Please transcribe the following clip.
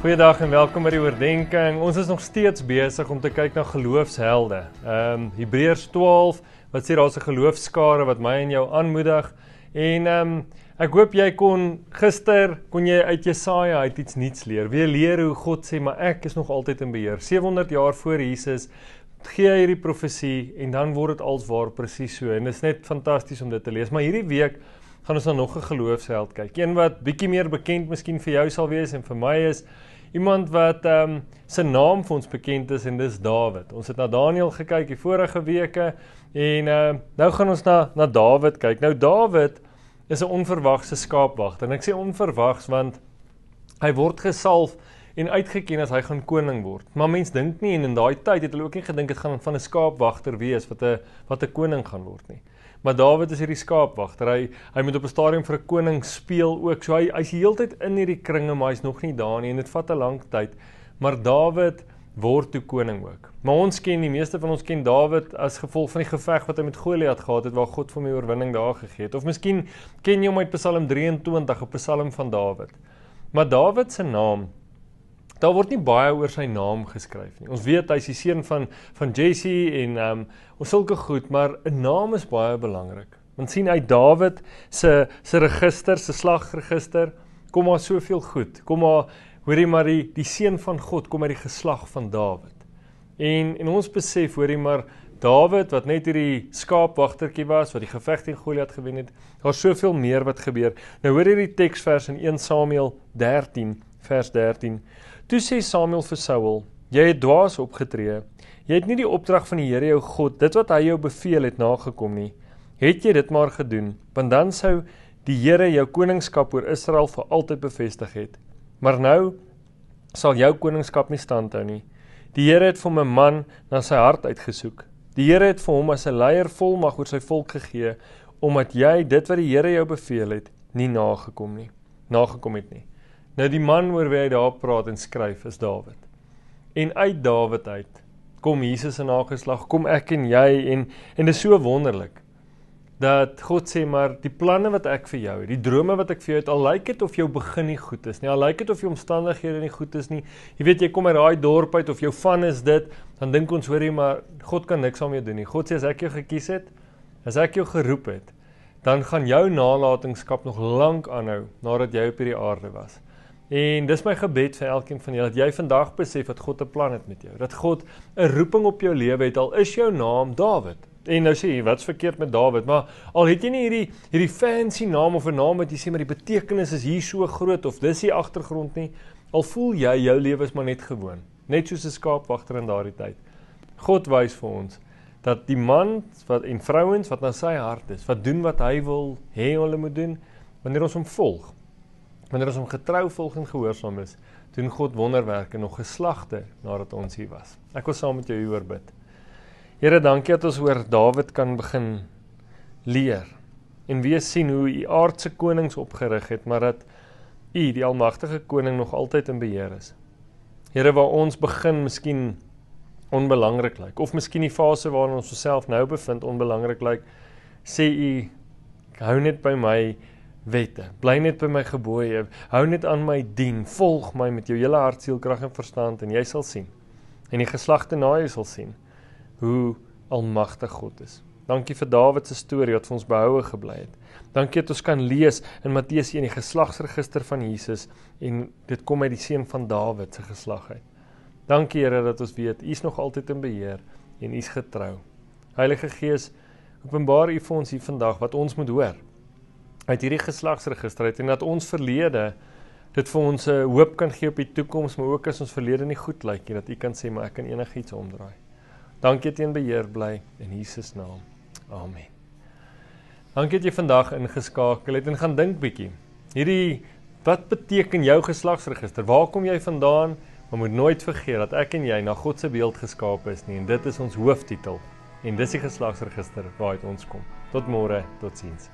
Goeiedag en welkom by die oordeenking. Ons is nog steeds besig om te kyk na geloofshelde. Ehm um, Hebreërs 12 wat sê daar's 'n geloofskare wat my en jou aanmoedig en ehm um, ek hoop jy kon gister kon jy uit Jesaja uit iets nuuts leer. Wie leer hoe God sê maar ek is nog altyd in beheer. 700 jaar voor Jesus gee hy hierdie profesie en dan word dit alswaar presies so en dit is net fantasties om dit te lees. Maar hierdie week gaan ons dan nog 'n geloofsheld kyk. Een wat bietjie meer bekend miskien vir jou sal wees en vir my is iemand wat ehm um, se naam vir ons bekend is en dis Dawid. Ons het na Daniël gekyk die vorige weke en ehm uh, nou gaan ons na na Dawid kyk. Nou Dawid is 'n onverwagse skaapwagter. En ek sê onverwags want hy word gesalf en uitgeken as hy gaan koning word. Maar mense dink nie en in daai tyd het hulle ook nie gedink dit gaan van 'n skaapwagter wees wat 'n wat 'n koning gaan word nie. Maar Dawid is hierdie skaapwagter. Hy hy moet op 'n stadium vir 'n koning speel ook. So hy hy's heeltyd in hierdie kringe, maar hy's nog nie daar nie en dit vat 'n lang tyd. Maar Dawid word toe koning ook. Maar ons ken die meeste van ons ken Dawid as gevolg van die geveg wat hy met Goliat gehad het waar God vir hom die oorwinning daar gegee het. Of miskien ken jy hom uit Psalm 23, 'n Psalm van Dawid. Maar Dawid se naam daar word nie baie oor sy naam geskryf nie. Ons weet hy's die seun van van Jesse en ehm um, ons sulke goed, maar 'n naam is baie belangrik. Ons sien uit Dawid se se register, se slagregister, kom daar soveel goed. Kom maar hoorie maar die die seun van God kom uit die geslag van Dawid. En en ons besef hoorie maar Dawid wat net hierdie skaapwagtertjie was wat die geveg teen Goliat gewen het, daar's soveel meer wat gebeur. Nou hoor hierdie teksvers in 1 Samuel 13 vers 13. Toe sê Samuel vir Saul: "Jy het dwaas opgetree. Jy het nie die opdrag van die Here jou God, dit wat hy jou beveel het, nagekom nie. Het jy dit maar gedoen, want dan sou die Here jou koningskap oor Israel vir altyd bevestig het. Maar nou sal jou koningskap nie standhou nie. Die Here het vir my man na sy hart uitgesoek. Die Here het vir hom as 'n leier volmag oor sy volk gegee, omdat jy dit wat die Here jou beveel het, nie nagekom nie. Nagekom het nie. Nou die man oor wie hy daar praat en skryf is Dawid. En uit Dawid uit kom Jesus in haar geslag, kom ek en jy en en dit is so wonderlik dat God sê maar die planne wat ek vir jou het, die drome wat ek vir jou het, al lyk dit of jou begin nie goed is nie, al lyk dit of jou omstandighede nie goed is nie. Jy weet jy kom uit daai dorp uit of jou van is dit, dan dink ons hoorie maar God kan niks aan jou doen nie. God sê as ek jou gekies het, as ek jou geroep het, dan gaan jou nalatenskap nog lank aanhou nadat jy op hierdie aarde was. En dis my gebed vir elkeen van julle dat jy vandag besef wat God 'n plan het met jou. Dat God 'n roeping op jou lewe het. Al is jou naam Dawid. En nou sê jy, wat's verkeerd met Dawid? Maar al het jy nie hierdie hierdie fancy naam of 'n naam wat jy sê maar die betekenis is hier so groot of dis die agtergrond nie, al voel jy jou lewe is maar net gewoon, net soos 'n skaap wagter in daardie tyd. God wys vir ons dat die man wat en vrouens wat na sy hart is, wat doen wat hy wil, hê hulle moet doen wanneer ons hom volg wanneer ons hom getrou volg en gehoorsaam is, doen God wonderwerke nog geslagte nadat ons hier was. Ek wil saam met jou hieroor bid. Here, dankie dat ons oor Dawid kan begin leer en weer sien hoe u aardse konings opgerig het, maar dat u, die almagtige koning, nog altyd in beheer is. Here, waar ons begin miskien onbelangrik lyk of miskien die fase waarin ons osself nou bevind onbelangrik lyk, sê u hou net by my wette. Bly net by my gebooie, hou net aan my dien, volg my met jou hele hart, siel, krag en verstand en jy sal sien. En die geslagte na jou sal sien hoe almagtig God is. Dankie vir Dawid se storie wat vir ons behoue gebly het. Dankie dat ons kan lees in Matteus 1 die geslagsregister van Jesus en dit kom uit die seun van Dawid se geslag uit. Dankie Here dat ons weet U is nog altyd in beheer en U is getrou. Heilige Gees, openbaar U vir ons hier vandag wat ons moet hoor uit hierdie geslagsregister uit en dat ons verlede dit vir ons 'n eh, hoop kan gee op die toekoms, maar ook as ons verlede nie goed lyk nie, dat U kan sê maar ek kan enigiets omdraai. Dankie teen beheer bly in Jesus naam. Amen. Dankie dat jy vandag ingeskakel het en gaan dink bietjie. Hierdie wat beteken jou geslagsregister? Waar kom jy vandaan? Maar moet nooit vergeet dat ek en jy na God se beeld geskaap is nie en dit is ons hooftitel. En dis die geslagsregister waaruit ons kom. Tot môre, totsiens.